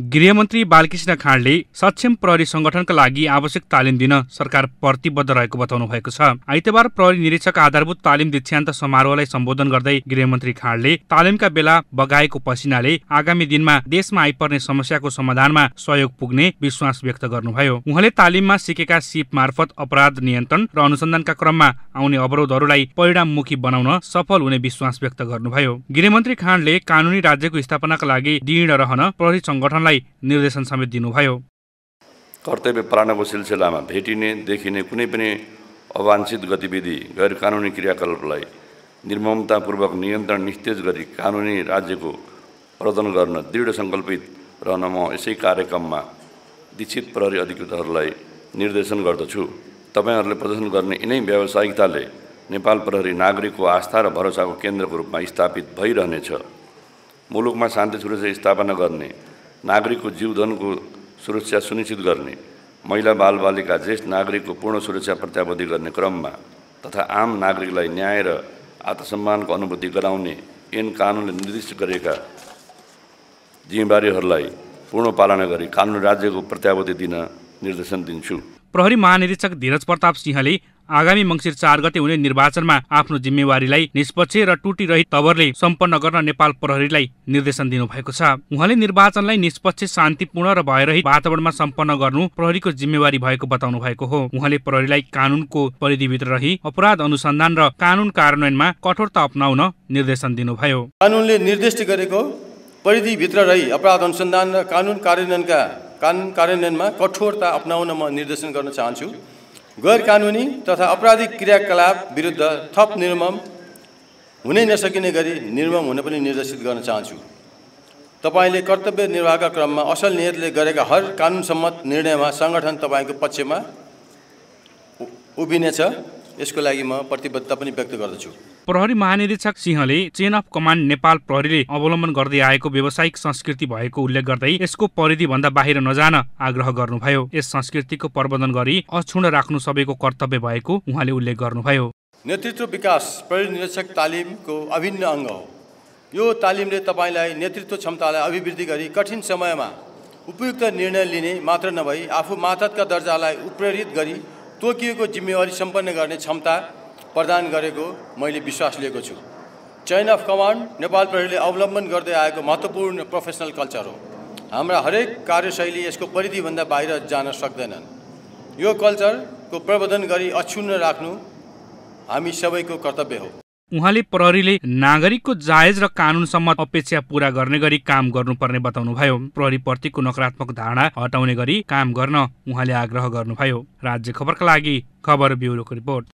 गृहमन्त्री बालकृष्ण खाँडले सक्षम प्रहरी संगठनका लागि आवश्यक तालिम दिन सरकार प्रतिबद्ध रहेको बताउनु भएको छ आइतबार प्रहरी निरीक्षक आधारभूत तालिम दीक्षान्त समारोहलाई सम्बोधन गर्दै गृहमन्त्री खाँडले तालिमका बेला बगाएको पसिनाले आगामी दिनमा देशमा आइपर्ने समस्याको समाधानमा सहयोग पुग्ने विश्वास व्यक्त गर्नुभयो उहाँले तालिममा सिकेका सिप मार्फत अपराध नियन्त्रण र अनुसन्धानका क्रममा आउने अवरोधहरूलाई परिणाममुखी बनाउन सफल हुने विश्वास व्यक्त गर्नुभयो गृहमन्त्री खाँडले कानुनी राज्यको स्थापनाका लागि दृढ रहन प्रहरी संगठन प्रतिष्ठानलाई निर्देशन समेत दिनुभयो कर्तव्य पालनाको सिलसिलामा भेटिने देखिने कुनै पनि अवांछित गतिविधि गैर कानुनी क्रियाकलापलाई निर्ममतापूर्वक नियन्त्रण निस्तेज गरी कानुनी राज्यको प्रदान गर्न दृढ सङ्कल्पित रहन म यसै कार्यक्रममा दीक्षित प्रहरी अधिकृतहरूलाई निर्देशन गर्दछु तपाईँहरूले प्रदर्शन गर्ने यिनै व्यावसायिकताले नेपाल प्रहरी नागरिकको आस्था र भरोसाको केन्द्रको रूपमा स्थापित भइरहनेछ मुलुकमा शान्ति सुरक्षा स्थापना गर्ने नागरिकको जीवधनको सुरक्षा सुनिश्चित गर्ने महिला बालबालिका ज्येष्ठ नागरिकको पूर्ण सुरक्षा प्रत्यावधि गर्ने क्रममा तथा आम नागरिकलाई न्याय र आत्मसम्मानको अनुभूति गराउने ऐन कानुनले निर्दिष्ट गरेका जिम्मेवारीहरूलाई पूर्ण पालना गरी कानुन राज्यको प्रत्यावधि दिन निर्देशन दिन्छु प्रहरी महानिरीक्षक धीरज प्रताप सिंहले आगामी मङ्सिर चार गते हुने निर्वाचनमा आफ्नो जिम्मेवारीलाई निष्पक्ष र टुटीरहित तवरले सम्पन्न गर्न नेपाल प्रहरीलाई निर्देशन दिनुभएको छ उहाँले निर्वाचनलाई निष्पक्ष शान्तिपूर्ण र भयरहित वातावरणमा सम्पन्न गर्नु प्रहरीको जिम्मेवारी भएको बताउनु भएको हो उहाँले प्रहरीलाई कानूनको परिधिभित्र रही अपराध अनुसन्धान र कानून कार्यान्वयनमा कठोरता अप्नाउन निर्देशन दिनुभयो कानुनले निर्देश गरेको परिधिभित्र रही अपराध अनुसन्धान र कानुन कार्यान्वयनका कानुन कार्यान्वयनमा कठोरता अप्नाउन म निर्देशन गर्न चाहन्छु गैर कानुनी तथा आपराधिक क्रियाकलाप विरुद्ध थप निर्मम हुनै नसकिने गरी निर्मम हुन पनि निर्देशित गर्न चाहन्छु तपाईँले कर्तव्य निर्वाहका क्रममा असल नियतले गरेका हर कानुनसम्मत निर्णयमा सङ्गठन तपाईँको पक्षमा उभिनेछ यसको लागि म प्रतिबद्धता पनि व्यक्त गर्दछु प्रहरी महानिरीक्षक सिंहले चेन अफ कमान्ड नेपाल प्रहरीले अवलम्बन गर्दै आएको व्यावसायिक संस्कृति भएको उल्लेख गर्दै यसको परिधि बाहिर नजान आग्रह गर्नुभयो यस संस्कृतिको प्रबन्धन गरी अक्षुण राख्नु सबैको कर्तव्य भएको उहाँले उल्लेख गर्नुभयो नेतृत्व विकास प्रहरी निर्देशक तालिमको अभिन्न अङ्ग हो यो तालिमले तपाईँलाई नेतृत्व क्षमतालाई अभिवृद्धि गरी कठिन समयमा उपयुक्त निर्णय लिने मात्र नभई आफू मातहतका दर्जालाई उत्प्रेरित गरी तोकिएको जिम्मेवारी सम्पन्न गर्ने क्षमता प्रदान गरेको मैले विश्वास लिएको छु चेन अफ कमान्ड नेपाल प्रहरीले अवलम्बन गर्दै आएको महत्त्वपूर्ण प्रोफेसनल कल्चर हो हाम्रा हरेक कार्यशैली यसको परिधिभन्दा बाहिर जान सक्दैनन् यो कल्चरको प्रबन्धन गरी अक्षुण्ण राख्नु हामी सबैको कर्तव्य हो उहाँले प्रहरीले नागरिकको जायज र कानुनसम्म अपेक्षा पूरा गर्ने गरी काम गर्नुपर्ने बताउनुभयो प्रहरी प्रतिको नकारात्मक धारणा हटाउने गरी काम गर्न उहाँले आग्रह गर्नुभयो राज्य खबरका लागि खबर ब्युरोको रिपोर्ट